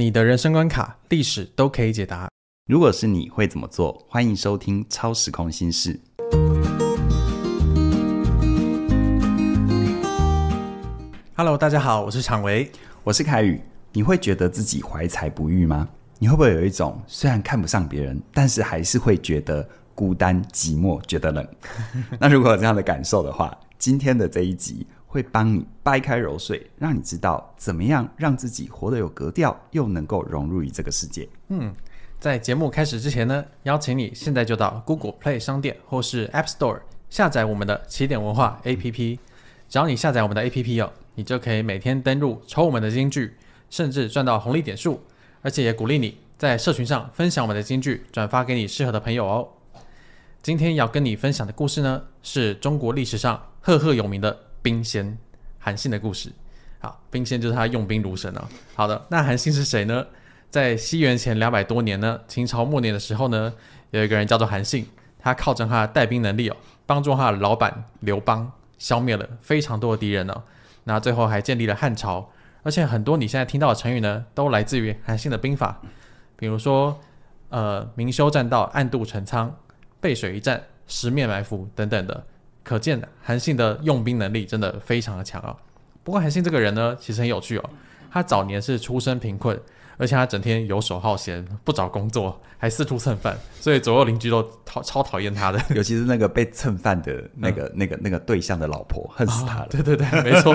你的人生关卡、历史都可以解答。如果是你会怎么做？欢迎收听《超时空心事》。Hello，大家好，我是常维，我是凯宇。你会觉得自己怀才不遇吗？你会不会有一种虽然看不上别人，但是还是会觉得孤单寂寞、觉得冷？那如果有这样的感受的话，今天的这一集。会帮你掰开揉碎，让你知道怎么样让自己活得有格调，又能够融入于这个世界。嗯，在节目开始之前呢，邀请你现在就到 Google Play 商店或是 App Store 下载我们的起点文化 A P P。只要你下载我们的 A P P 哦，你就可以每天登录抽我们的金句，甚至赚到红利点数，而且也鼓励你在社群上分享我们的金句，转发给你适合的朋友哦。今天要跟你分享的故事呢，是中国历史上赫赫有名的。兵仙韩信的故事，好，兵仙就是他用兵如神哦。好的，那韩信是谁呢？在西元前两百多年呢，秦朝末年的时候呢，有一个人叫做韩信，他靠着他的带兵能力哦，帮助他的老板刘邦消灭了非常多的敌人呢，那最后还建立了汉朝。而且很多你现在听到的成语呢，都来自于韩信的兵法，比如说呃，明修栈道，暗度陈仓，背水一战，十面埋伏等等的。可见韩信的用兵能力真的非常的强哦。不过韩信这个人呢，其实很有趣哦。他早年是出身贫困，而且他整天游手好闲，不找工作，还四处蹭饭，所以左右邻居都超超讨厌他的。尤其是那个被蹭饭的那个 那个那个对象的老婆，恨死他了。对 对对，没错。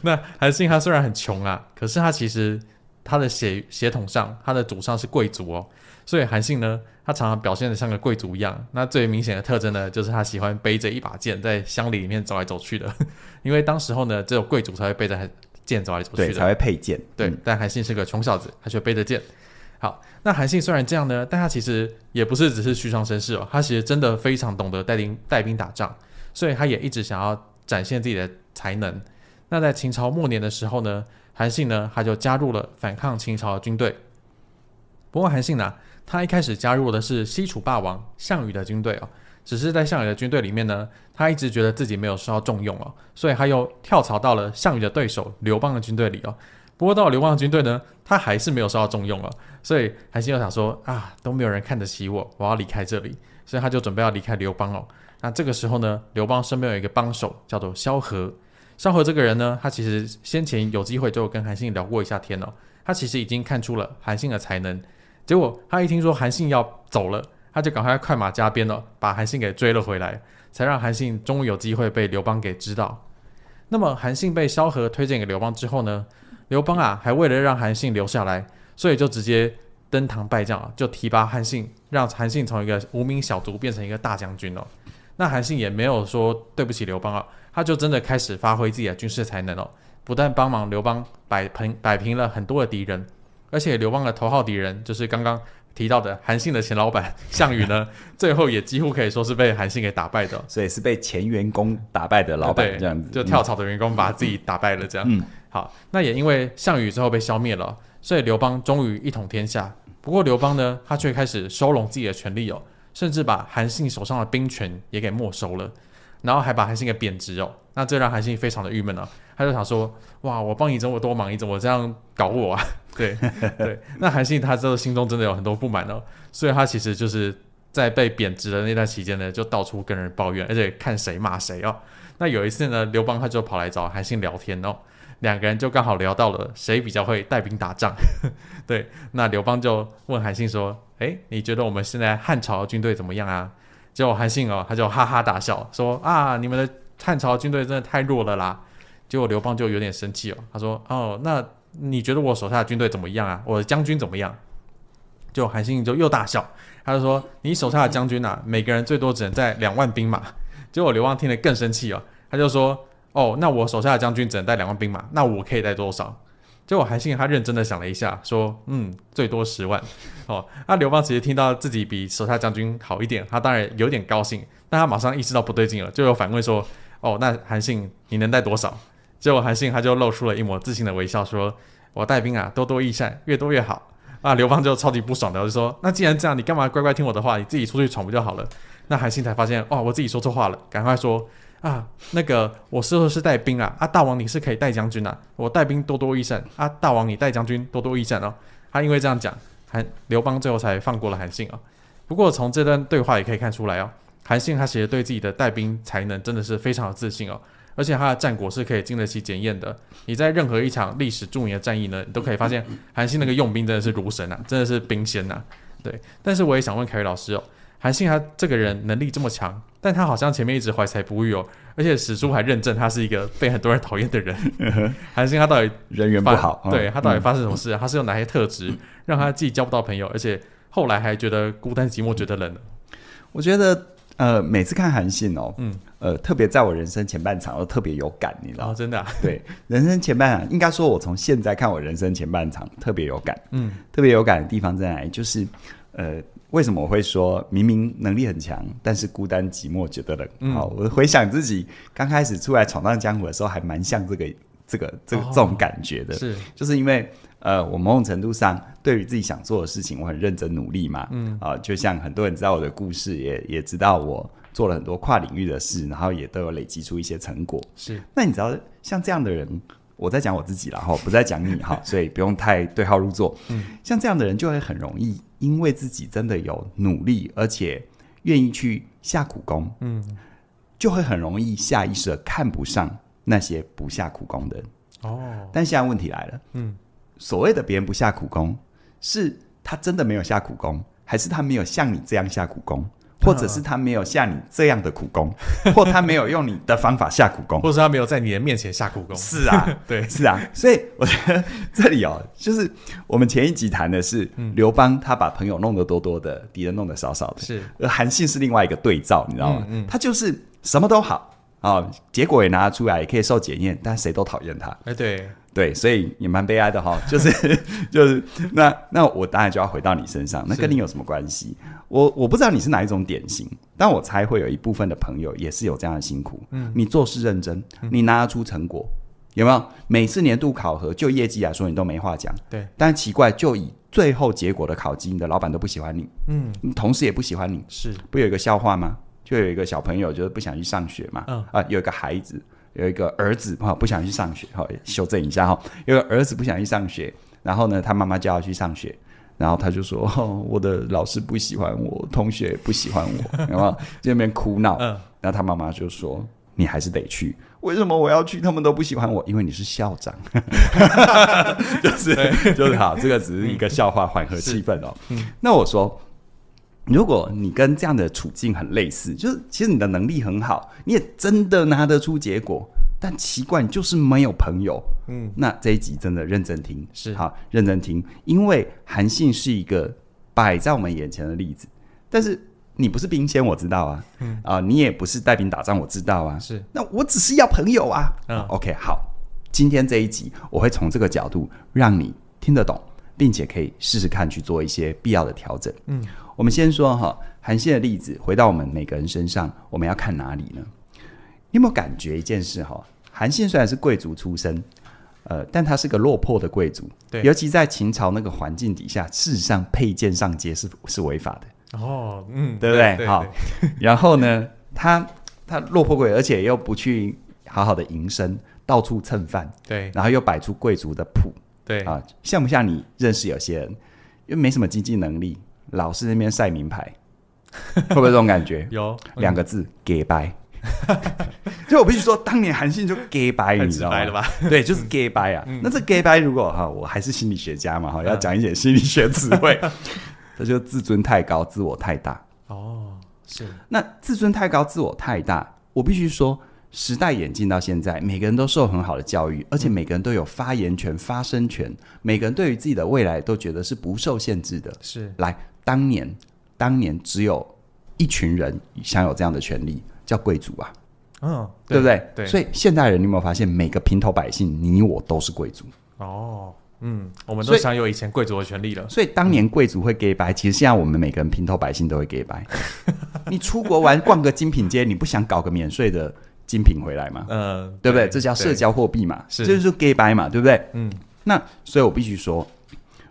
那韩信他虽然很穷啊，可是他其实他的血血统上，他的祖上是贵族哦。所以韩信呢，他常常表现的像个贵族一样。那最明显的特征呢，就是他喜欢背着一把剑在乡里里面走来走去的。因为当时候呢，只有贵族才会背着剑走来走去，才会配剑。对，但韩信是个穷小子，他却背着剑。好，那韩信虽然这样呢，但他其实也不是只是虚张声势哦，他其实真的非常懂得带兵带兵打仗。所以他也一直想要展现自己的才能。那在秦朝末年的时候呢，韩信呢，他就加入了反抗秦朝的军队。不过韩信呢。他一开始加入的是西楚霸王项羽的军队哦，只是在项羽的军队里面呢，他一直觉得自己没有受到重用哦，所以他又跳槽到了项羽的对手刘邦的军队里哦。不过到了刘邦的军队呢，他还是没有受到重用哦，所以韩信又想说啊，都没有人看得起我，我要离开这里，所以他就准备要离开刘邦哦。那这个时候呢，刘邦身边有一个帮手叫做萧何，萧何这个人呢，他其实先前有机会就跟韩信聊过一下天哦，他其实已经看出了韩信的才能。结果他一听说韩信要走了，他就赶快快马加鞭了，把韩信给追了回来，才让韩信终于有机会被刘邦给知道。那么韩信被萧何推荐给刘邦之后呢？刘邦啊，还为了让韩信留下来，所以就直接登堂拜将，就提拔韩信，让韩信从一个无名小卒变成一个大将军哦。那韩信也没有说对不起刘邦啊，他就真的开始发挥自己的军事才能哦，不但帮忙刘邦摆平摆平了很多的敌人。而且刘邦的头号敌人就是刚刚提到的韩信的前老板项羽呢，最后也几乎可以说是被韩信给打败的，所以是被前员工打败的老板这样子，就跳槽的员工把自己打败了这样。嗯，好，那也因为项羽之后被消灭了，所以刘邦终于一统天下。不过刘邦呢，他却开始收拢自己的权力哦，甚至把韩信手上的兵权也给没收了，然后还把韩信给贬值哦，那这让韩信非常的郁闷哦。他就想说：“哇，我帮你这么多忙？你怎么这样搞我？”啊？对对，那韩信他这个心中真的有很多不满哦，所以他其实就是在被贬值的那段期间呢，就到处跟人抱怨，而且看谁骂谁哦。那有一次呢，刘邦他就跑来找韩信聊天哦，两个人就刚好聊到了谁比较会带兵打仗。对，那刘邦就问韩信说：“哎，你觉得我们现在汉朝军队怎么样啊？”结果韩信哦，他就哈哈大笑说：“啊，你们的汉朝军队真的太弱了啦！”结果刘邦就有点生气了，他说：“哦，那你觉得我手下的军队怎么样啊？我的将军怎么样？”就韩信就又大笑，他就说：“你手下的将军呐，每个人最多只能带两万兵马。”结果刘邦听了更生气了，他就说：“哦，那我手下的将军只能带两万兵马，那我可以带多少？”结果韩信他认真的想了一下，说：“嗯，最多十万。”哦，那刘邦其实听到自己比手下将军好一点，他当然有点高兴，但他马上意识到不对劲了，就有反问说：“哦，那韩信你能带多少？”结果韩信他就露出了一抹自信的微笑，说：“我带兵啊，多多益善，越多越好。”啊，刘邦就超级不爽的就说：“那既然这样，你干嘛乖乖听我的话，你自己出去闯不就好了？”那韩信才发现，哇，我自己说错话了，赶快说啊，那个我是不是带兵啊，啊，大王你是可以带将军啊，我带兵多多益善啊，大王你带将军多多益善哦。他因为这样讲，韩刘邦最后才放过了韩信啊。不过从这段对话也可以看出来哦，韩信他其实对自己的带兵才能真的是非常有自信哦。而且他的战果是可以经得起检验的。你在任何一场历史著名的战役呢，你都可以发现韩信那个用兵真的是如神呐，真的是兵仙呐。对，但是我也想问凯瑞老师哦，韩信他这个人能力这么强，但他好像前面一直怀才不遇哦，而且史书还认证他是一个被很多人讨厌的人。韩信他到底人缘不好？对，他到底发生什么事？他是有哪些特质让他自己交不到朋友，而且后来还觉得孤单寂寞，觉得冷？我觉得呃，每次看韩信哦，嗯。呃，特别在我人生前半场，我特别有感，你知道吗？哦，真的。对，人生前半场，应该说，我从现在看，我人生前半场特别有感。嗯，特别有感的地方在哪里？就是，呃，为什么我会说，明明能力很强，但是孤单寂寞觉得冷？嗯。好，我回想自己刚开始出来闯荡江湖的时候，还蛮像这个、这个、这这种感觉的。是，就是因为，呃，我某种程度上对于自己想做的事情，我很认真努力嘛。嗯。啊，就像很多人知道我的故事，也也知道我。做了很多跨领域的事，然后也都有累积出一些成果。是，那你知道像这样的人，我在讲我自己，然后不再讲你哈，所以不用太对号入座。嗯，像这样的人就会很容易，因为自己真的有努力，而且愿意去下苦功，嗯，就会很容易下意识的看不上那些不下苦功的人。哦，但现在问题来了，嗯，所谓的别人不下苦功，是他真的没有下苦功，还是他没有像你这样下苦功？或者是他没有下你这样的苦功，或他没有用你的方法下苦功，或者他没有在你的面前下苦功。是啊，对，是啊。所以我觉得这里哦，就是我们前一集谈的是刘邦，他把朋友弄得多多的，敌人弄得少少的。是，而韩信是另外一个对照，你知道吗？嗯，他就是什么都好啊，结果也拿得出来，也可以受检验，但谁都讨厌他。哎，对。对，所以也蛮悲哀的哈，就是 就是那那我当然就要回到你身上，那跟你有什么关系？我我不知道你是哪一种典型，但我猜会有一部分的朋友也是有这样的辛苦。嗯，你做事认真，你拿得出成果，有没有？每次年度考核就业绩来说，你都没话讲。对，但奇怪，就以最后结果的考绩，你的老板都不喜欢你，嗯，同事也不喜欢你，是不有一个笑话吗？就有一个小朋友就是不想去上学嘛，嗯啊，有一个孩子。有一个儿子哈，不想去上学哈，修正一下哈，有个儿子不想去上学，然后呢，他妈妈叫他去上学，然后他就说：“ 我的老师不喜欢我，同学不喜欢我，然后在那边哭闹。嗯，后他妈妈就说：“你还是得去，为什么我要去？他们都不喜欢我，因为你是校长。”哈哈哈哈哈，就是就是好，这个只是一个笑话，缓和气氛哦。那我说。如果你跟这样的处境很类似，就是其实你的能力很好，你也真的拿得出结果，但奇怪就是没有朋友。嗯，那这一集真的认真听是好，认真听，因为韩信是一个摆在我们眼前的例子。但是你不是兵仙，我知道啊，嗯啊，你也不是带兵打仗，我知道啊，是。那我只是要朋友啊，嗯，OK，好，今天这一集我会从这个角度让你听得懂，并且可以试试看去做一些必要的调整，嗯。我们先说哈，韩信的例子，回到我们每个人身上，我们要看哪里呢？有没有感觉一件事哈？韩信虽然是贵族出身，呃，但他是个落魄的贵族，对，尤其在秦朝那个环境底下，事实上佩剑上街是是违法的哦，嗯，对不对？好，然后呢，他他落魄鬼，而且又不去好好的营生，到处蹭饭，对，然后又摆出贵族的谱，对啊，像不像你认识有些人，因为没什么经济能力？老是那边晒名牌，会不会这种感觉？有两个字，gay 白。就我必须说，当年韩信就 gay 白，你知道吗？对，就是 gay 白啊。那这 gay 白，如果哈，我还是心理学家嘛，哈，要讲一点心理学词汇。这就自尊太高，自我太大。哦，是。那自尊太高，自我太大，我必须说，时代演进到现在，每个人都受很好的教育，而且每个人都有发言权、发声权，每个人对于自己的未来都觉得是不受限制的。是，来。当年，当年只有一群人享有这样的权利，叫贵族啊，嗯，对不对？对，所以现代人，你有没有发现，每个平头百姓，你我都是贵族哦，嗯，我们都享有以前贵族的权利了。所以当年贵族会给白，其实现在我们每个人平头百姓都会给白。你出国玩逛个精品街，你不想搞个免税的精品回来吗？嗯，对不对？这叫社交货币嘛，就是给白嘛，对不对？嗯，那所以我必须说，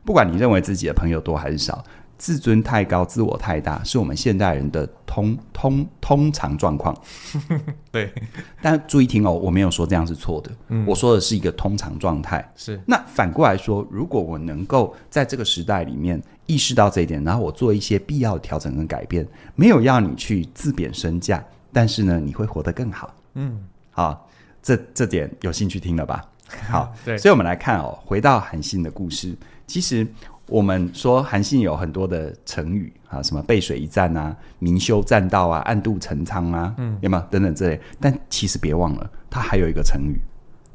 不管你认为自己的朋友多还是少。自尊太高，自我太大，是我们现代人的通通通常状况。对，但注意听哦，我没有说这样是错的，嗯、我说的是一个通常状态。是，那反过来说，如果我能够在这个时代里面意识到这一点，然后我做一些必要的调整跟改变，没有要你去自贬身价，但是呢，你会活得更好。嗯，好，这这点有兴趣听了吧？好，对，所以我们来看哦，回到韩信的故事，其实。我们说韩信有很多的成语啊，什么背水一战啊、明修栈道啊、暗度陈仓啊，嗯，有没有等等之类？但其实别忘了，他还有一个成语，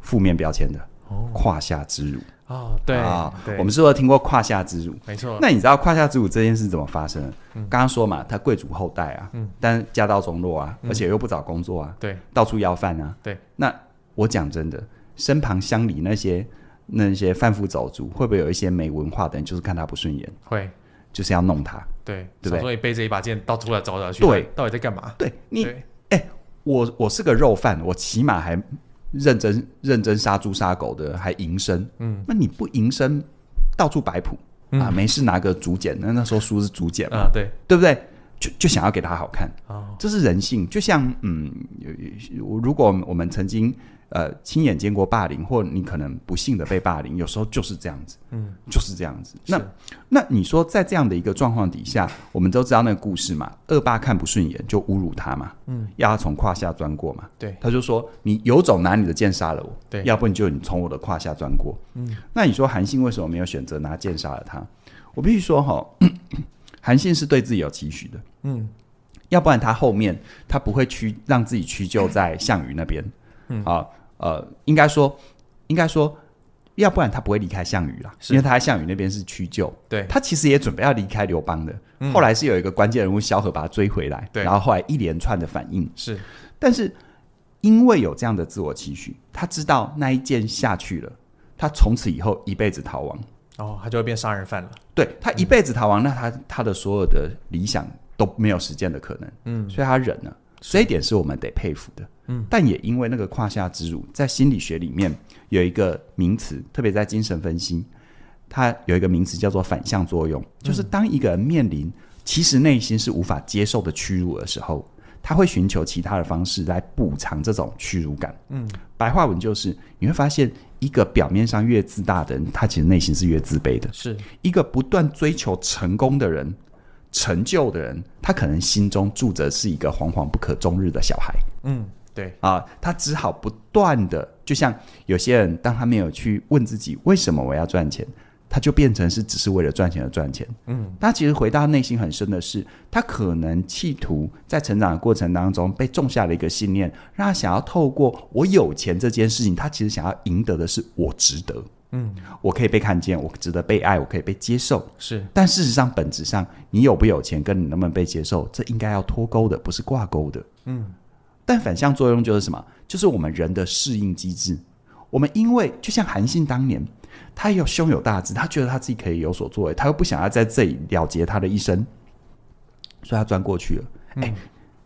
负面标签的哦，胯下之辱哦，对啊，我们是不是听过胯下之辱？没错。那你知道胯下之辱这件事怎么发生？刚刚说嘛，他贵族后代啊，嗯，但家道中落啊，而且又不找工作啊，对，到处要饭啊，对，那我讲真的，身旁乡里那些。那些贩夫走卒会不会有一些没文化的人，就是看他不顺眼，会就是要弄他，对对不对？所以背着一把剑到处来找找去，对，到底在干嘛？对你，哎，我我是个肉贩，我起码还认真认真杀猪杀狗的，还营生，嗯，那你不营生，到处摆谱啊，没事拿个竹简，那那时候书是竹简嘛，对对不对？就就想要给他好看，哦、这是人性，就像嗯，如如果我们曾经。呃，亲眼见过霸凌，或者你可能不幸的被霸凌，有时候就是这样子，嗯，就是这样子。那那你说，在这样的一个状况底下，我们都知道那个故事嘛？恶霸看不顺眼，就侮辱他嘛，嗯，要他从胯下钻过嘛，对，他就说你有种拿你的剑杀了我，对，要不你就你从我的胯下钻过，嗯。那你说韩信为什么没有选择拿剑杀了他？我必须说哈，韩信是对自己有期许的，嗯，要不然他后面他不会屈让自己屈就在项羽那边。啊，呃，应该说，应该说，要不然他不会离开项羽了，是因为他在项羽那边是屈就，对，他其实也准备要离开刘邦的，后来是有一个关键人物萧何把他追回来，对，然后后来一连串的反应是，但是因为有这样的自我期许，他知道那一剑下去了，他从此以后一辈子逃亡，哦，他就会变杀人犯了，对他一辈子逃亡，那他他的所有的理想都没有实现的可能，嗯，所以他忍了，这一点是我们得佩服的。但也因为那个胯下之辱，在心理学里面有一个名词，特别在精神分析，它有一个名词叫做反向作用，就是当一个人面临其实内心是无法接受的屈辱的时候，他会寻求其他的方式来补偿这种屈辱感。嗯，白话文就是你会发现，一个表面上越自大的人，他其实内心是越自卑的。是一个不断追求成功的人、成就的人，他可能心中住着是一个惶惶不可终日的小孩。嗯。对啊，他只好不断的，就像有些人，当他没有去问自己为什么我要赚钱，他就变成是只是为了赚钱而赚钱。嗯，他其实回到内心很深的是，他可能企图在成长的过程当中被种下了一个信念，让他想要透过我有钱这件事情，他其实想要赢得的是我值得。嗯，我可以被看见，我值得被爱，我可以被接受。是，但事实上本质上，你有不有钱，跟你能不能被接受，这应该要脱钩的，不是挂钩的。嗯。但反向作用就是什么？就是我们人的适应机制。我们因为就像韩信当年，他有胸有大志，他觉得他自己可以有所作为，他又不想要在这里了结他的一生，所以他钻过去了。哎，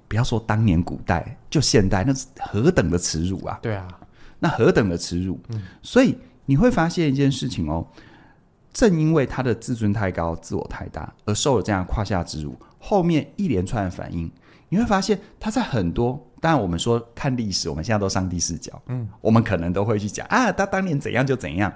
不要说当年古代，就现代，那是何等的耻辱啊！对啊，那何等的耻辱！所以你会发现一件事情哦，正因为他的自尊太高，自我太大，而受了这样胯下之辱，后面一连串的反应。你会发现他在很多，当然我们说看历史，我们现在都上帝视角，嗯，我们可能都会去讲啊，他当年怎样就怎样。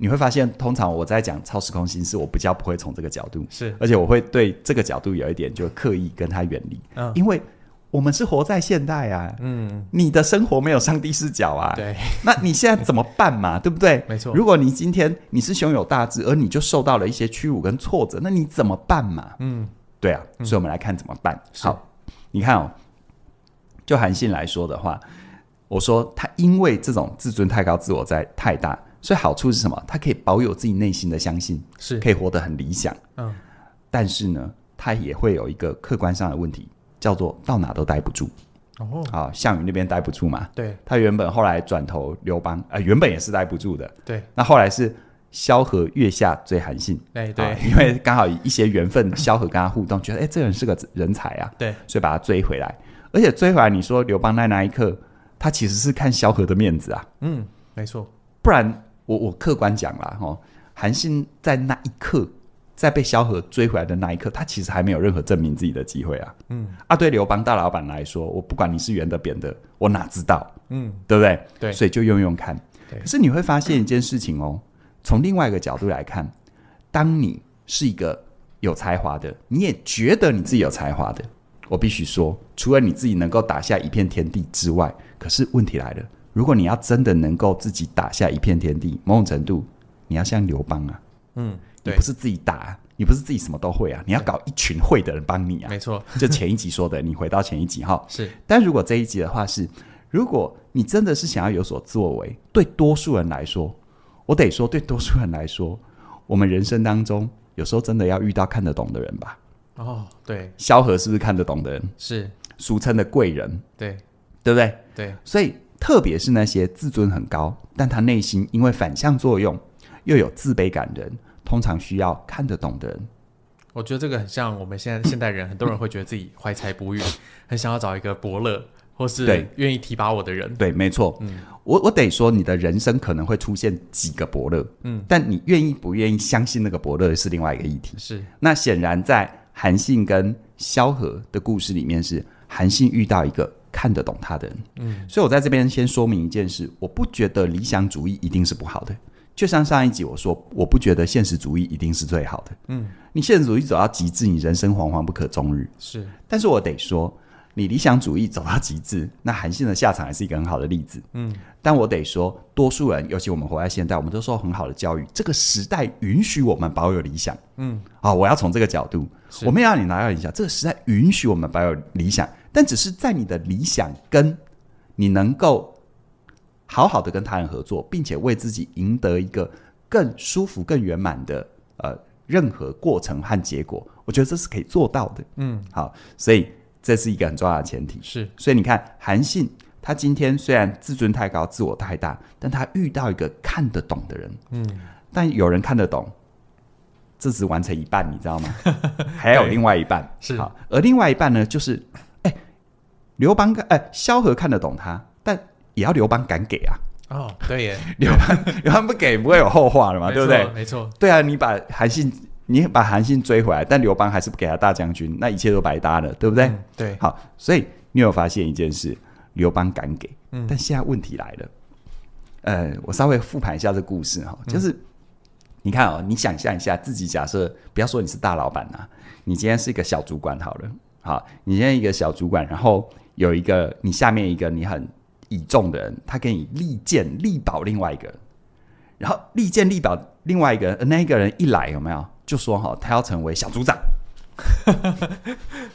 你会发现，通常我在讲超时空心事，我比较不会从这个角度，是，而且我会对这个角度有一点就刻意跟他远离，嗯，因为我们是活在现代啊，嗯，你的生活没有上帝视角啊，对，那你现在怎么办嘛，对不对？没错。如果你今天你是胸有大志，而你就受到了一些屈辱跟挫折，那你怎么办嘛？嗯，对啊，所以我们来看怎么办，好。你看哦，就韩信来说的话，我说他因为这种自尊太高、自我在太大，所以好处是什么？他可以保有自己内心的相信，是可以活得很理想。嗯，但是呢，他也会有一个客观上的问题，叫做到哪都待不住。哦，啊，项羽那边待不住嘛。对，他原本后来转投刘邦，啊，原本也是待不住的。对，那后来是。萧何月下追韩信，哎，对，因为刚好一些缘分，萧何跟他互动，觉得哎，这个人是个人才啊，对，所以把他追回来，而且追回来，你说刘邦在那一刻，他其实是看萧何的面子啊，嗯，没错，不然我我客观讲啦，哦，韩信在那一刻，在被萧何追回来的那一刻，他其实还没有任何证明自己的机会啊，嗯，啊，对刘邦大老板来说，我不管你是圆的扁的，我哪知道，嗯，对不对？对，所以就用用看，可是你会发现一件事情哦。从另外一个角度来看，当你是一个有才华的，你也觉得你自己有才华的，我必须说，除了你自己能够打下一片天地之外，可是问题来了，如果你要真的能够自己打下一片天地，某种程度你要像刘邦啊，嗯，你不是自己打，你不是自己什么都会啊，你要搞一群会的人帮你啊，没错，就前一集说的，你回到前一集哈，是，但如果这一集的话是，如果你真的是想要有所作为，对多数人来说。我得说，对多数人来说，我们人生当中有时候真的要遇到看得懂的人吧？哦，对，萧何是不是看得懂的人？是，俗称的贵人，对，对不对？对。所以，特别是那些自尊很高，但他内心因为反向作用又有自卑感人，通常需要看得懂的人。我觉得这个很像我们现在现代人，很多人会觉得自己怀才不遇，很想要找一个伯乐。或是愿意提拔我的人，对，没错。嗯，我我得说，你的人生可能会出现几个伯乐，嗯，但你愿意不愿意相信那个伯乐是另外一个议题。是，那显然在韩信跟萧何的故事里面，是韩信遇到一个看得懂他的人，嗯，所以我在这边先说明一件事，我不觉得理想主义一定是不好的，就像上一集我说，我不觉得现实主义一定是最好的，嗯，你现实主义走到极致，你人生惶惶不可终日，是，但是我得说。你理想主义走到极致，那韩信的下场还是一个很好的例子。嗯，但我得说，多数人，尤其我们活在现代，我们都受很好的教育。这个时代允许我们保有理想。嗯，好，我要从这个角度，我们要让你拿到理想。这个时代允许我们保有理想，但只是在你的理想跟你能够好好的跟他人合作，并且为自己赢得一个更舒服、更圆满的呃任何过程和结果，我觉得这是可以做到的。嗯，好，所以。这是一个很重要的前提，是。所以你看，韩信他今天虽然自尊太高、自我太大，但他遇到一个看得懂的人，嗯。但有人看得懂，这只完成一半，你知道吗？还有另外一半是。好，而另外一半呢，就是哎，刘邦看哎，萧何看得懂他，但也要刘邦敢给啊。哦，对呀，刘邦刘邦不给，不会有后话了嘛，对不对？没错。对啊，你把韩信。你把韩信追回来，但刘邦还是不给他大将军，那一切都白搭了，对不对？对，好，所以你有发现一件事，刘邦敢给，嗯，但现在问题来了，呃，我稍微复盘一下这故事哈，就是你看哦，你想象一下，自己假设不要说你是大老板啊，你今天是一个小主管好了，好，你今天一个小主管，然后有一个你下面一个你很倚重的人，他给你力荐力保另外一个。然后利剑利表另外一个那一个人一来有没有就说哈，他要成为小组长。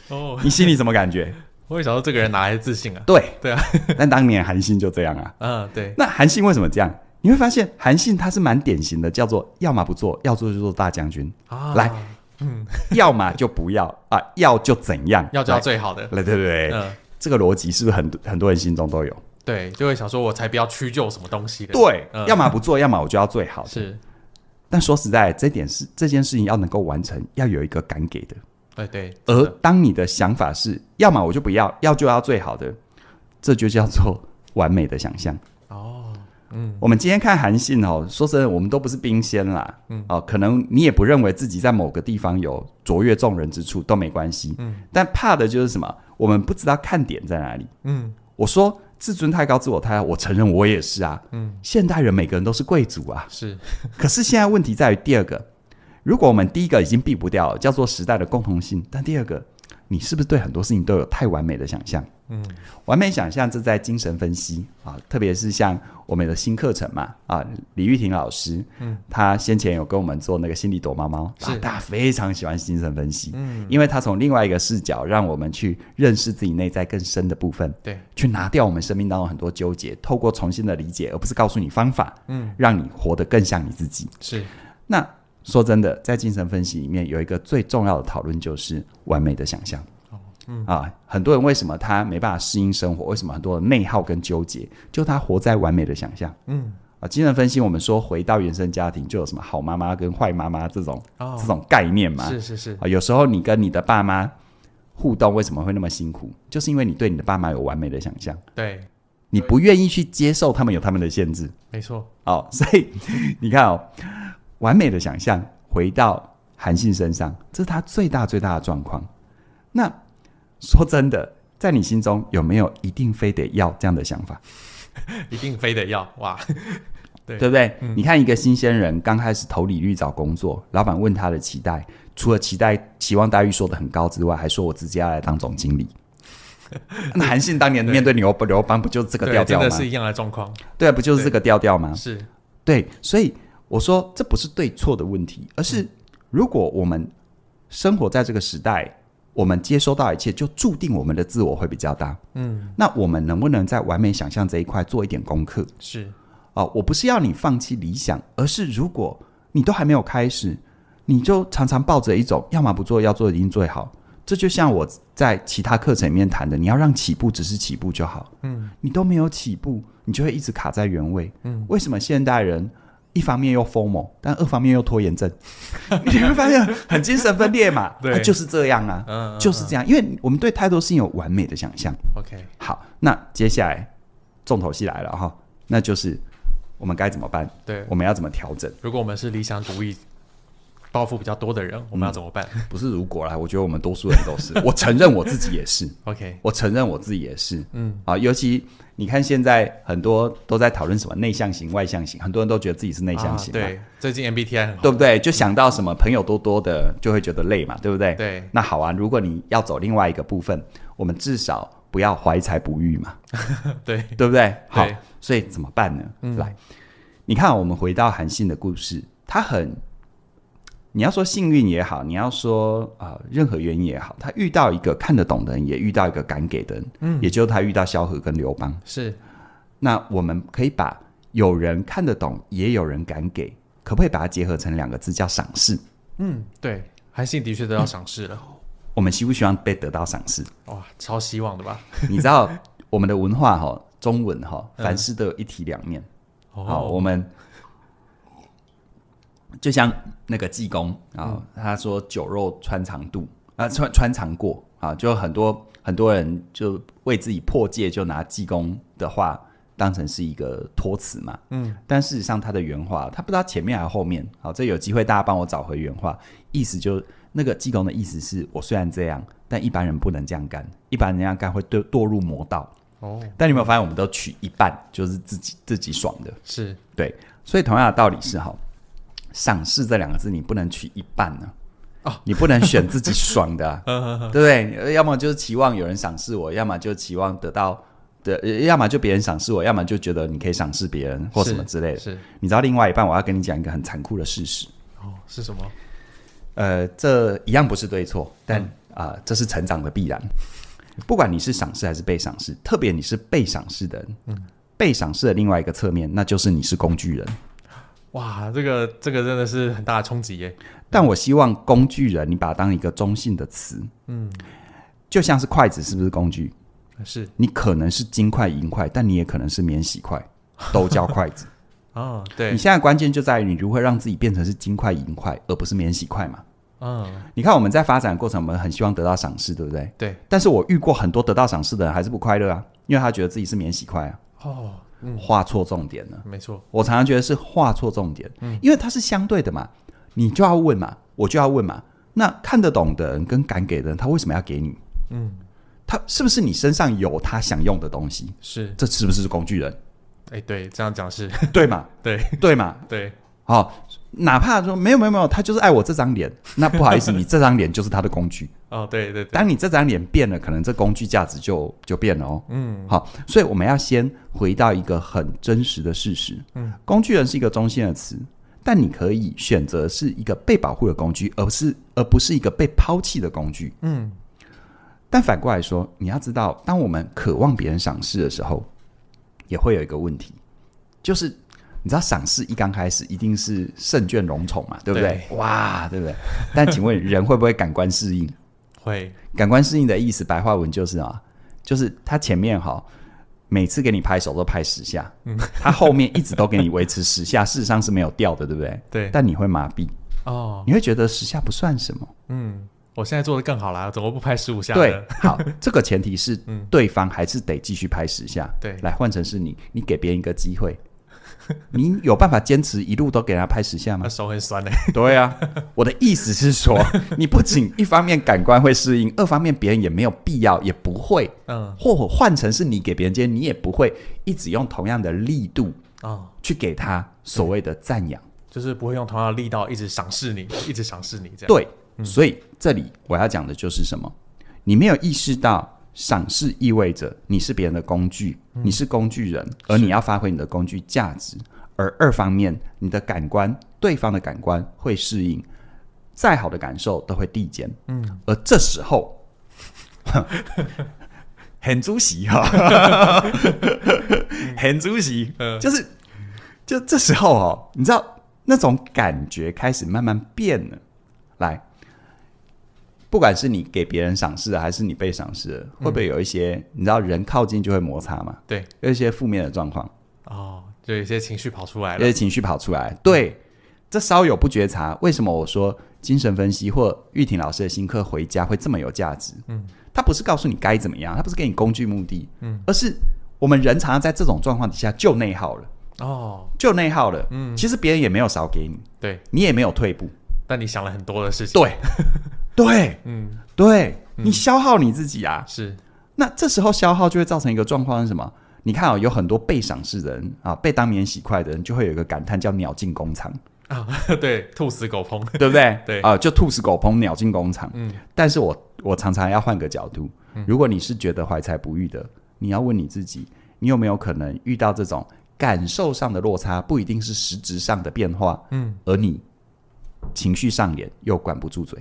哦，你心里什么感觉？我会想到这个人哪来的自信啊？对对啊，但当年韩信就这样啊。嗯，对。那韩信为什么这样？你会发现韩信他是蛮典型的，叫做要么不做，要做就做大将军。啊，来，嗯，要么就不要啊，要就怎样？要交最好的。来，对不对？这个逻辑是不是很多很多人心中都有？对，就会想说，我才不要屈就什么东西。对，要么不做，要么我就要最好的。是，但说实在，这点是这件事情要能够完成，要有一个敢给的。对对。而当你的想法是要么我就不要，要就要最好的，这就叫做完美的想象。哦，嗯。我们今天看韩信哦，说真在，我们都不是冰仙啦。嗯，哦，可能你也不认为自己在某个地方有卓越众人之处都没关系。嗯。但怕的就是什么？我们不知道看点在哪里。嗯，我说。自尊太高，自我太，我承认我也是啊。嗯，现代人每个人都是贵族啊。是，可是现在问题在于第二个，如果我们第一个已经避不掉，叫做时代的共同性，但第二个。你是不是对很多事情都有太完美的想象？嗯，完美想象这在精神分析啊，特别是像我们的新课程嘛啊，李玉婷老师，嗯，他先前有跟我们做那个心理躲猫猫，是大家非常喜欢精神分析，嗯，因为他从另外一个视角让我们去认识自己内在更深的部分，对，去拿掉我们生命当中很多纠结，透过重新的理解，而不是告诉你方法，嗯，让你活得更像你自己，是那。说真的，在精神分析里面有一个最重要的讨论，就是完美的想象。嗯啊，很多人为什么他没办法适应生活？为什么很多内耗跟纠结？就他活在完美的想象。嗯啊，精神分析我们说，回到原生家庭，就有什么好妈妈跟坏妈妈这种这种概念嘛？是是是啊，有时候你跟你的爸妈互动为什么会那么辛苦？就是因为你对你的爸妈有完美的想象，对你不愿意去接受他们有他们的限制。没错。哦，所以 你看哦。完美的想象回到韩信身上，这是他最大最大的状况。那说真的，在你心中有没有一定非得要这样的想法？一定非得要哇？对对不对？你看一个新鲜人刚开始投简历找工作，老板问他的期待，除了期待期望待遇说的很高之外，还说我直接要来当总经理。那韩信当年面对刘邦，刘邦不就是这个调调吗？是一样的状况。对，不就是这个调调吗？是对，所以。我说这不是对错的问题，而是如果我们生活在这个时代，我们接收到一切，就注定我们的自我会比较大。嗯，那我们能不能在完美想象这一块做一点功课？是啊，我不是要你放弃理想，而是如果你都还没有开始，你就常常抱着一种要么不做，要做一定最好。这就像我在其他课程里面谈的，你要让起步只是起步就好。嗯，你都没有起步，你就会一直卡在原位。嗯，为什么现代人？一方面又 formal，但二方面又拖延症，你会发现很精神分裂嘛？对，就是这样啊，就是这样，因为我们对太多事情有完美的想象。OK，好，那接下来重头戏来了哈，那就是我们该怎么办？对，我们要怎么调整？如果我们是理想主义。包袱比较多的人，我们要怎么办？不是如果啦，我觉得我们多数人都是，我承认我自己也是。OK，我承认我自己也是。嗯啊，尤其你看，现在很多都在讨论什么内向型、外向型，很多人都觉得自己是内向型。对，最近 MBTI 很对不对？就想到什么朋友多多的，就会觉得累嘛，对不对？对，那好啊，如果你要走另外一个部分，我们至少不要怀才不遇嘛，对对不对？好，所以怎么办呢？嗯、来，你看，我们回到韩信的故事，他很。你要说幸运也好，你要说啊任何原因也好，他遇到一个看得懂的人，也遇到一个敢给的人，嗯，也就是他遇到萧何跟刘邦是。那我们可以把有人看得懂，也有人敢给，可不可以把它结合成两个字叫赏识？嗯，对，韩信的确得到赏识了。我们希不希望被得到赏识？哇，超希望的吧？你知道我们的文化哈，中文哈，凡事都有一体两面。好，我们。就像那个济公啊，他说“酒肉穿肠度啊穿穿肠过”啊，就很多很多人就为自己破戒，就拿济公的话当成是一个托词嘛。嗯，但事实上他的原话，他不知道前面还是后面。好，这有机会大家帮我找回原话。意思就是，那个济公的意思是我虽然这样，但一般人不能这样干，一般人要干会堕堕入魔道。哦，但你有没有发现我们都取一半，就是自己自己爽的，是对。所以同样的道理是好。赏识这两个字，你不能取一半呢，哦，你不能选自己爽的，对不对？要么就是期望有人赏识我，要么就期望得到的，要么就别人赏识我，要么就觉得你可以赏识别人或什么之类的。是你知道，另外一半我要跟你讲一个很残酷的事实，哦，是什么？呃，这一样不是对错，但啊，这是成长的必然。不管你是赏识还是被赏识，特别你是被赏识的人，被赏识的另外一个侧面，那就是你是工具人。哇，这个这个真的是很大的冲击耶！但我希望工具人，你把它当一个中性的词，嗯，就像是筷子，是不是工具？是，你可能是金筷银筷，但你也可能是免洗筷，都叫筷子。哦，对你现在关键就在于你如何让自己变成是金筷银筷，而不是免洗筷嘛？嗯，你看我们在发展过程，我们很希望得到赏识，对不对？对。但是我遇过很多得到赏识的人还是不快乐啊，因为他觉得自己是免洗筷啊。哦。画错重点了，没错。我常常觉得是画错重点，嗯，因为它是相对的嘛，你就要问嘛，我就要问嘛。那看得懂的人跟敢给的人，他为什么要给你？嗯，他是不是你身上有他想用的东西？是，这是不是工具人？哎，对，这样讲是 对嘛？对，对嘛？对。好，哪怕说没有没有没有，他就是爱我这张脸，那不好意思，你这张脸就是他的工具。哦，对对，当你这张脸变了，可能这工具价值就就变了哦。嗯，好，所以我们要先回到一个很真实的事实。嗯，工具人是一个中性的词，但你可以选择是一个被保护的工具，而不是而不是一个被抛弃的工具。嗯，但反过来说，你要知道，当我们渴望别人赏识的时候，也会有一个问题，就是你知道赏识一刚开始一定是圣眷荣宠嘛，对不对？哇，对不对？但请问人会不会感官适应？会，感官适应的意思，白话文就是啊，就是他前面哈，每次给你拍手都拍十下，嗯，他后面一直都给你维持十下，事实上是没有掉的，对不对？对，但你会麻痹哦，你会觉得十下不算什么，嗯，我现在做的更好啦，怎么不拍十五下？对，好，这个前提是 对方还是得继续拍十下，对，来换成是你，你给别人一个机会。你有办法坚持一路都给人家拍十下吗？手很酸嘞。对啊，我的意思是说，你不仅一方面感官会适应，二方面别人也没有必要，也不会，嗯，或换成是你给别人接，你也不会一直用同样的力度啊，去给他所谓的赞扬，就是不会用同样的力道一直赏识你，一直赏识你这样。对，所以这里我要讲的就是什么，你没有意识到。赏识意味着你是别人的工具，你是工具人，而你要发挥你的工具价值。而二方面，你的感官，对方的感官会适应，再好的感受都会递减。嗯，而这时候，很主席哈，很主席，就是就这时候哦，你知道那种感觉开始慢慢变了，来。不管是你给别人赏识，还是你被赏识，会不会有一些你知道人靠近就会摩擦嘛？对，有一些负面的状况哦，就一些情绪跑出来了，有些情绪跑出来。对，这稍有不觉察，为什么我说精神分析或玉婷老师的新课回家会这么有价值？嗯，他不是告诉你该怎么样，他不是给你工具目的，嗯，而是我们人常常在这种状况底下就内耗了哦，就内耗了。嗯，其实别人也没有少给你，对你也没有退步，但你想了很多的事情。对。对，嗯，对你消耗你自己啊，是。那这时候消耗就会造成一个状况是什么？你看啊，有很多被赏识人啊，被当面洗快的人，就会有一个感叹叫“鸟进工厂啊”，对，兔死狗烹，对不对？对啊，就兔死狗烹，鸟进工厂。嗯。但是我我常常要换个角度，如果你是觉得怀才不遇的，你要问你自己，你有没有可能遇到这种感受上的落差，不一定是实质上的变化，嗯，而你情绪上脸又管不住嘴。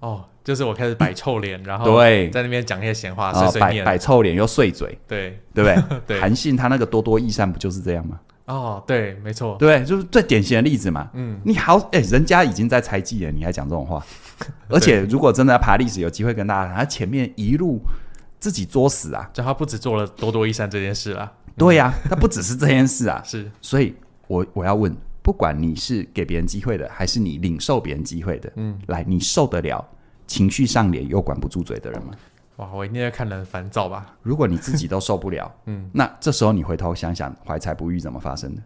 哦，就是我开始摆臭脸，然后对，在那边讲一些闲话，碎碎摆摆臭脸又碎嘴，对对不 对？韩信他那个多多益善不就是这样吗？哦，对，没错，对，就是最典型的例子嘛。嗯，你好，哎，人家已经在猜忌了，你还讲这种话？而且如果真的要爬历史，有机会跟大家谈，他前面一路自己作死啊，就他不止做了多多益善这件事了。对呀，他不只是这件事啊，是，所以我我要问。不管你是给别人机会的，还是你领受别人机会的，嗯，来，你受得了情绪上脸又管不住嘴的人吗？哇，我一定要看人烦躁吧？如果你自己都受不了，嗯，那这时候你回头想想，怀才不遇怎么发生的？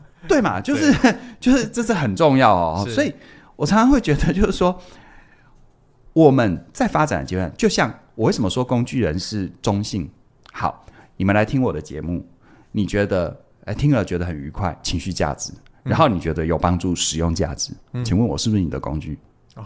对嘛？就是 就是，这是很重要哦。所以我常常会觉得，就是说我们在发展的阶段，就像我为什么说工具人是中性？好，你们来听我的节目，你觉得？哎，听了觉得很愉快，情绪价值；然后你觉得有帮助，使用价值。请问我是不是你的工具？哦，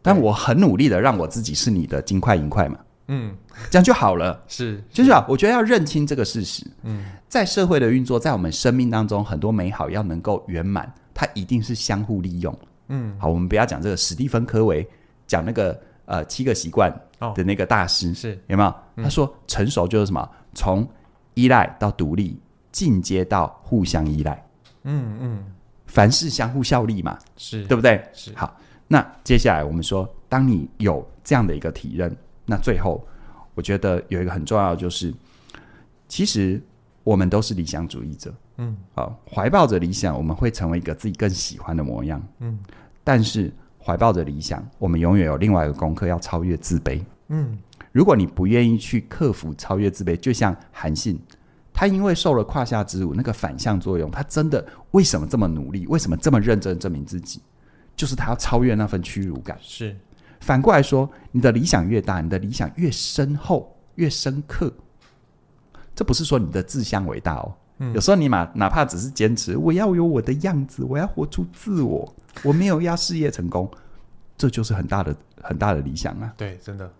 但我很努力的让我自己是你的金块银块嘛。嗯，这样就好了。是，就是啊，我觉得要认清这个事实。嗯，在社会的运作，在我们生命当中，很多美好要能够圆满，它一定是相互利用。嗯，好，我们不要讲这个。史蒂芬·科维讲那个呃七个习惯的那个大师是有没有？他说成熟就是什么？从依赖到独立。进阶到互相依赖，嗯嗯，凡事相互效力嘛，是对不对？是好，那接下来我们说，当你有这样的一个体认，那最后我觉得有一个很重要的就是，其实我们都是理想主义者，嗯，啊，怀抱着理想，我们会成为一个自己更喜欢的模样，嗯，但是怀抱着理想，我们永远有另外一个功课要超越自卑，嗯，如果你不愿意去克服超越自卑，就像韩信。他因为受了胯下之辱，那个反向作用，他真的为什么这么努力？为什么这么认真证明自己？就是他要超越那份屈辱感。是，反过来说，你的理想越大，你的理想越深厚、越深刻。这不是说你的志向伟大哦。嗯。有时候你马哪怕只是坚持，我要有我的样子，我要活出自我，我没有要事业成功，这就是很大的、很大的理想啊。对，真的。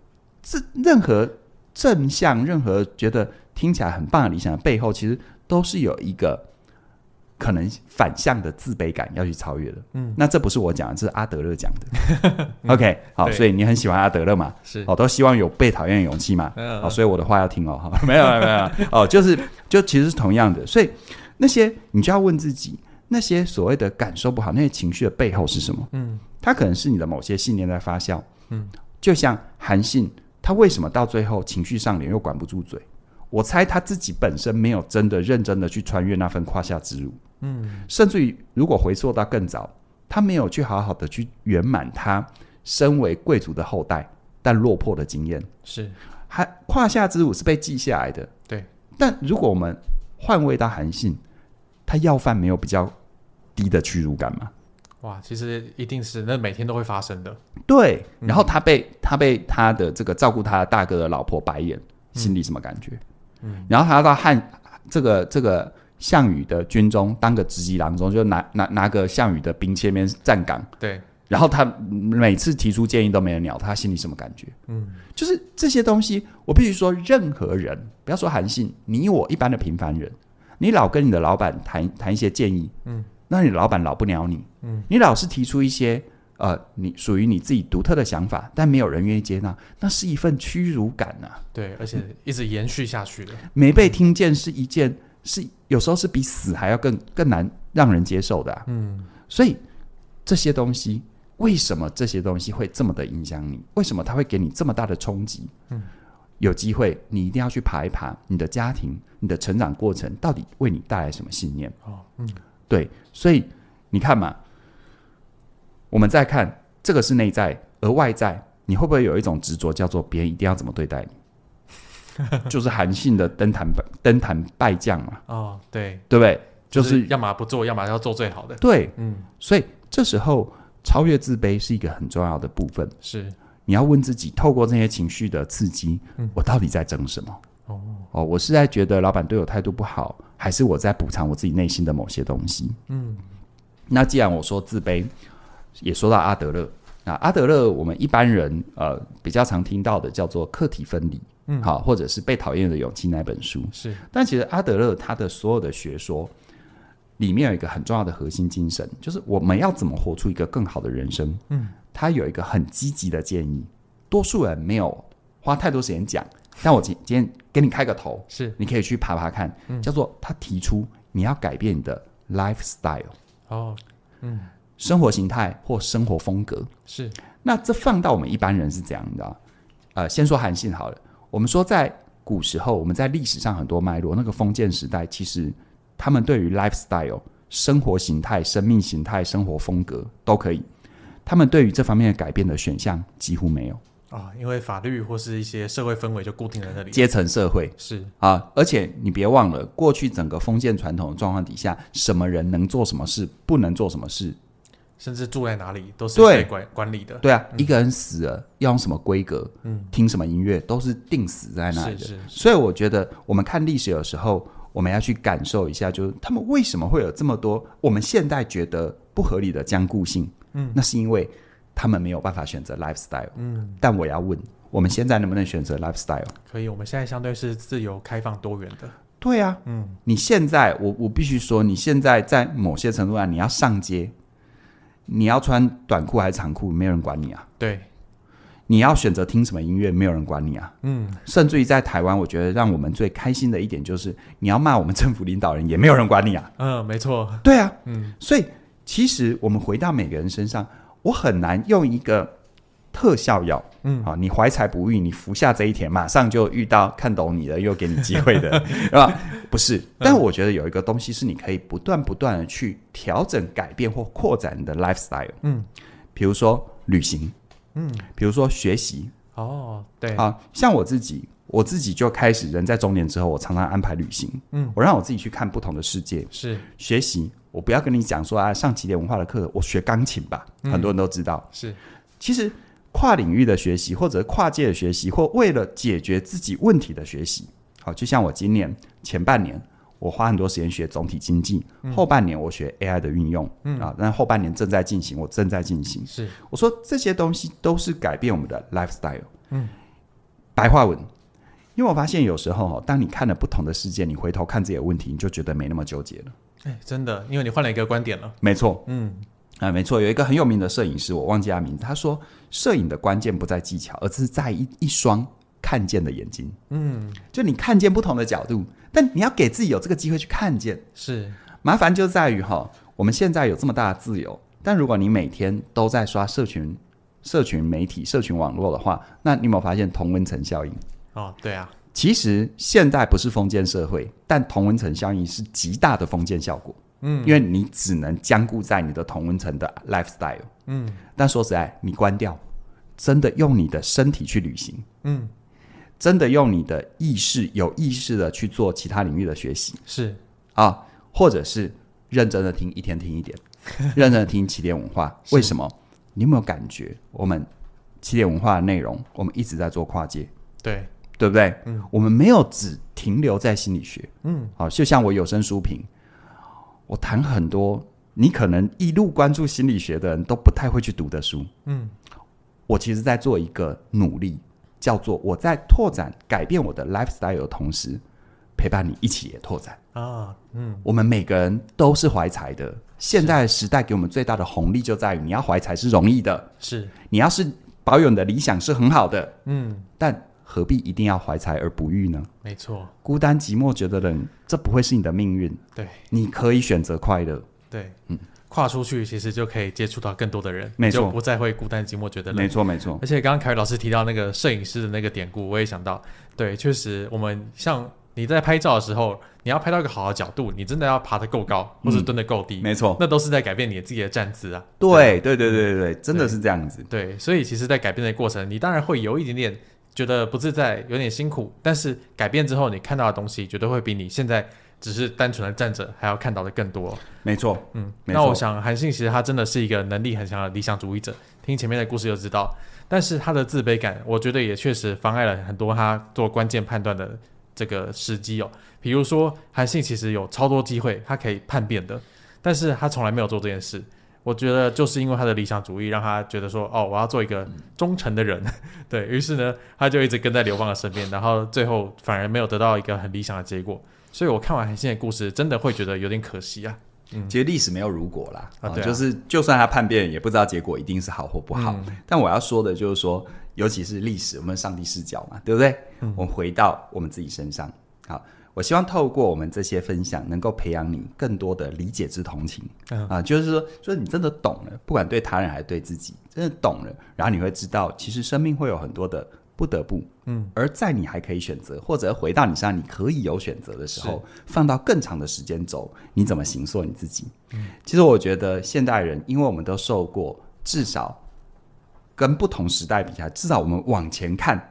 这任何正向，任何觉得。听起来很棒的理想的背后，其实都是有一个可能反向的自卑感要去超越的。嗯，那这不是我讲的，这是阿德勒讲的。OK，好，所以你很喜欢阿德勒嘛？是，哦，都希望有被讨厌的勇气嘛？哦，所以我的话要听哦。好，没有有没有哦，就是就其实是同样的，所以那些你就要问自己，那些所谓的感受不好，那些情绪的背后是什么？嗯，它可能是你的某些信念在发酵。嗯，就像韩信，他为什么到最后情绪上脸又管不住嘴？我猜他自己本身没有真的认真的去穿越那份胯下之辱，嗯，甚至于如果回溯到更早，他没有去好好的去圆满他身为贵族的后代但落魄的经验，是，还胯下之辱是被记下来的，对。但如果我们换位到韩信，他要饭没有比较低的屈辱感吗？哇，其实一定是那每天都会发生的。对，然后他被他被他的这个照顾他的大哥的老婆白眼，心里什么感觉？然后他到汉，这个这个项羽的军中当个职级郎中，就拿拿拿个项羽的兵前面站岗。对，然后他每次提出建议都没有鸟他，心里什么感觉？嗯，就是这些东西，我必须说，任何人不要说韩信，你我一般的平凡人，你老跟你的老板谈谈一些建议，嗯，那你老板老不鸟你，嗯，你老是提出一些。呃，你属于你自己独特的想法，但没有人愿意接纳，那是一份屈辱感呐。对，而且一直延续下去的，没被听见是一件，是有时候是比死还要更更难让人接受的。嗯，所以这些东西为什么这些东西会这么的影响你？为什么它会给你这么大的冲击？嗯，有机会你一定要去爬一爬，你的家庭、你的成长过程到底为你带来什么信念？哦，嗯，对，所以你看嘛。我们再看这个是内在，而外在你会不会有一种执着，叫做别人一定要怎么对待你？就是韩信的登坛登坛败将嘛？哦，对，对不对？就是要么不做，要么要做最好的。对，嗯。所以这时候超越自卑是一个很重要的部分。是，你要问自己，透过这些情绪的刺激，我到底在争什么？哦哦，我是在觉得老板对我态度不好，还是我在补偿我自己内心的某些东西？嗯。那既然我说自卑，也说到阿德勒，那阿德勒我们一般人呃比较常听到的叫做客体分离，嗯，好，或者是被讨厌的勇气那本书是。但其实阿德勒他的所有的学说里面有一个很重要的核心精神，就是我们要怎么活出一个更好的人生。嗯，他有一个很积极的建议，多数人没有花太多时间讲，但我今今天给你开个头，是你可以去爬爬看，叫做他提出你要改变的 lifestyle。哦，嗯。生活形态或生活风格是，那这放到我们一般人是怎样的？呃，先说韩信好了。我们说在古时候，我们在历史上很多脉络，那个封建时代，其实他们对于 lifestyle 生活形态、生命形态、生活风格都可以，他们对于这方面的改变的选项几乎没有啊，因为法律或是一些社会氛围就固定在那里。阶层社会是啊，而且你别忘了，过去整个封建传统的状况底下，什么人能做什么事，不能做什么事。甚至住在哪里都是被管管理的，对啊，一个人死了要用什么规格，嗯，听什么音乐都是定死在那的。所以我觉得，我们看历史的时候，我们要去感受一下，就是他们为什么会有这么多我们现代觉得不合理的僵固性？嗯，那是因为他们没有办法选择 lifestyle。嗯，但我要问，我们现在能不能选择 lifestyle？可以，我们现在相对是自由、开放、多元的。对啊，嗯，你现在，我我必须说，你现在在某些程度上，你要上街。你要穿短裤还是长裤？没有人管你啊。对，你要选择听什么音乐，没有人管你啊。嗯，甚至于在台湾，我觉得让我们最开心的一点就是，你要骂我们政府领导人，也没有人管你啊。嗯，没错。对啊。嗯。所以，其实我们回到每个人身上，我很难用一个。特效药，嗯，啊，你怀才不遇，你服下这一天，马上就遇到看懂你的，又给你机会的，是吧？不是，但我觉得有一个东西是你可以不断不断的去调整、改变或扩展你的 lifestyle，嗯，比如说旅行，嗯，比如说学习，哦，对，啊，像我自己，我自己就开始，人在中年之后，我常常安排旅行，嗯，我让我自己去看不同的世界，是学习，我不要跟你讲说啊，上几点文化的课，我学钢琴吧，很多人都知道，是，其实。跨领域的学习，或者跨界的学习，或为了解决自己问题的学习，好，就像我今年前半年我花很多时间学总体经济，后半年我学 AI 的运用，啊，但后半年正在进行，我正在进行，是，我说这些东西都是改变我们的 life style，嗯，白话文，因为我发现有时候哈，当你看了不同的世界，你回头看自己的问题，你就觉得没那么纠结了，哎，真的，因为你换了一个观点了，没错，嗯。啊，没错，有一个很有名的摄影师，我忘记他名字。他说，摄影的关键不在技巧，而是在一一双看见的眼睛。嗯，就你看见不同的角度，但你要给自己有这个机会去看见。是，麻烦就在于哈，我们现在有这么大的自由，但如果你每天都在刷社群、社群媒体、社群网络的话，那你有没有发现同温层效应？哦，对啊，其实现在不是封建社会，但同温层效应是极大的封建效果。嗯，因为你只能坚固在你的同温层的 lifestyle。嗯，但说实在，你关掉，真的用你的身体去旅行。嗯，真的用你的意识有意识的去做其他领域的学习。是啊，或者是认真的听一天听一点，认真的听起点文化。为什么？你有没有感觉我们起点文化的内容，我们一直在做跨界，对对不对？嗯，我们没有只停留在心理学。嗯，好，就像我有声书评。我谈很多，你可能一路关注心理学的人都不太会去读的书。嗯，我其实在做一个努力，叫做我在拓展、改变我的 lifestyle 的同时，陪伴你一起也拓展。啊，嗯，我们每个人都是怀才的。现在时代给我们最大的红利就在于，你要怀才，是容易的。是，你要是保有你的理想，是很好的。嗯，但。何必一定要怀才而不遇呢？没错，孤单寂寞觉得冷，这不会是你的命运。对，你可以选择快乐。对，嗯，跨出去其实就可以接触到更多的人。没错，不再会孤单寂寞觉得冷。没错，没错。而且刚刚凯瑞老师提到那个摄影师的那个典故，我也想到，对，确实，我们像你在拍照的时候，你要拍到一个好的角度，你真的要爬得够高，或者蹲得够低。没错，那都是在改变你自己的站姿啊。对，对，对，对，对，真的是这样子。对，所以其实，在改变的过程，你当然会有一点点。觉得不自在，有点辛苦，但是改变之后，你看到的东西绝对会比你现在只是单纯的站着还要看到的更多。没错，嗯，那我想韩信其实他真的是一个能力很强的理想主义者，听前面的故事就知道。但是他的自卑感，我觉得也确实妨碍了很多他做关键判断的这个时机哦。比如说，韩信其实有超多机会，他可以叛变的，但是他从来没有做这件事。我觉得就是因为他的理想主义，让他觉得说，哦，我要做一个忠诚的人，对于是呢，他就一直跟在刘邦的身边，然后最后反而没有得到一个很理想的结果，所以我看完现在故事，真的会觉得有点可惜啊。嗯，其实历史没有如果啦，啊，就是就算他叛变，也不知道结果一定是好或不好。但我要说的就是说，尤其是历史，我们上帝视角嘛，对不对？我们回到我们自己身上，好。我希望透过我们这些分享，能够培养你更多的理解之同情啊，就是说，说你真的懂了，不管对他人还是对自己，真的懂了，然后你会知道，其实生命会有很多的不得不，嗯，而在你还可以选择，或者回到你身上，你可以有选择的时候，放到更长的时间轴，你怎么行塑你自己？嗯，其实我觉得现代人，因为我们都受过，至少跟不同时代比起来，至少我们往前看。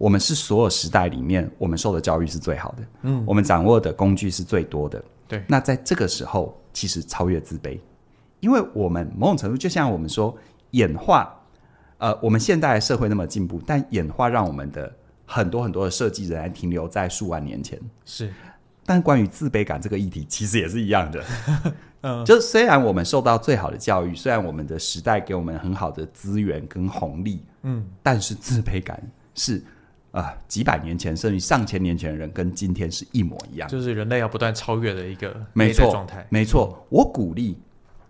我们是所有时代里面我们受的教育是最好的，嗯，我们掌握的工具是最多的，对。那在这个时候，其实超越自卑，因为我们某种程度就像我们说演化，呃，我们现代社会那么进步，但演化让我们的很多很多的设计仍然停留在数万年前，是。但关于自卑感这个议题，其实也是一样的，嗯，就虽然我们受到最好的教育，虽然我们的时代给我们很好的资源跟红利，嗯，但是自卑感是。啊，几百年前甚至上千年前的人跟今天是一模一样，就是人类要不断超越的一个没错状态。没错，我鼓励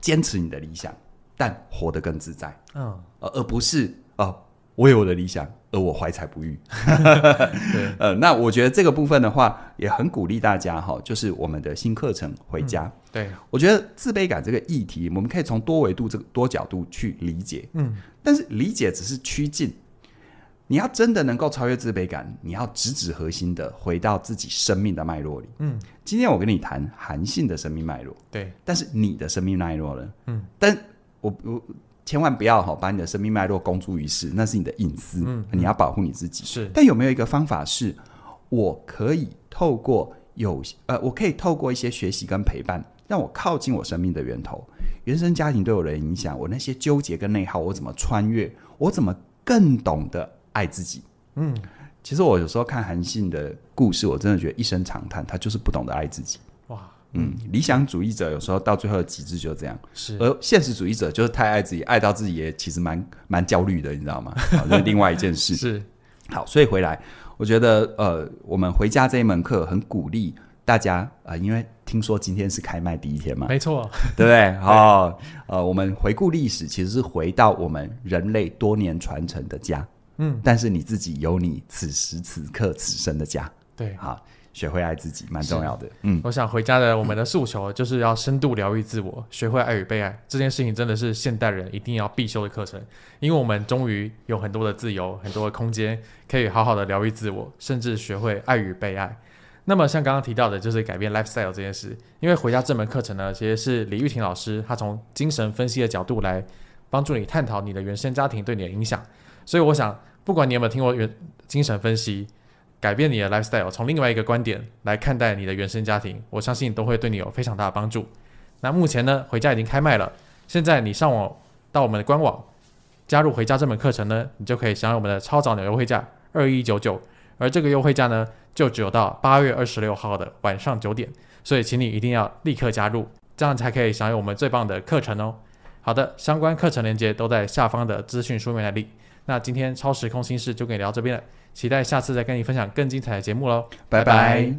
坚持你的理想，但活得更自在。嗯，而不是啊，我有我的理想，而我怀才不遇。对，呃，那我觉得这个部分的话，也很鼓励大家哈，就是我们的新课程回家。对我觉得自卑感这个议题，我们可以从多维度、这个多角度去理解。嗯，但是理解只是趋近。你要真的能够超越自卑感，你要直指核心的回到自己生命的脉络里。嗯，今天我跟你谈韩信的生命脉络，对，但是你的生命脉络呢？嗯，但我我千万不要哈把你的生命脉络公诸于世，那是你的隐私，嗯，你要保护你自己。是，但有没有一个方法是，我可以透过有呃，我可以透过一些学习跟陪伴，让我靠近我生命的源头，原生家庭对我的影响，我那些纠结跟内耗，我怎么穿越，我怎么更懂得？爱自己，嗯，其实我有时候看韩信的故事，我真的觉得一声长叹，他就是不懂得爱自己。哇，嗯，理想主义者有时候到最后的极致就是这样，是而现实主义者就是太爱自己，爱到自己也其实蛮蛮焦虑的，你知道吗？那 是另外一件事。是好，所以回来，我觉得呃，我们回家这一门课很鼓励大家啊，因为听说今天是开卖第一天嘛，没错，对不对？好，呃，我们回顾历史，其实是回到我们人类多年传承的家。嗯，但是你自己有你此时此刻此生的家，对好学会爱自己蛮重要的。嗯，我想回家的我们的诉求就是要深度疗愈自我，学会爱与被爱这件事情，真的是现代人一定要必修的课程，因为我们终于有很多的自由，很多的空间，可以好好的疗愈自我，甚至学会爱与被爱。那么像刚刚提到的，就是改变 lifestyle 这件事，因为回家这门课程呢，其实是李玉婷老师他从精神分析的角度来帮助你探讨你的原生家庭对你的影响，所以我想。不管你有没有听过原精神分析，改变你的 lifestyle，从另外一个观点来看待你的原生家庭，我相信都会对你有非常大的帮助。那目前呢，回家已经开卖了，现在你上网到我们的官网加入回家这门课程呢，你就可以享有我们的超早鸟优惠价二一九九，而这个优惠价呢，就只有到八月二十六号的晚上九点，所以请你一定要立刻加入，这样才可以享有我们最棒的课程哦。好的，相关课程链接都在下方的资讯说明栏里。那今天超时空心事就跟你聊到这边了，期待下次再跟你分享更精彩的节目喽，拜拜。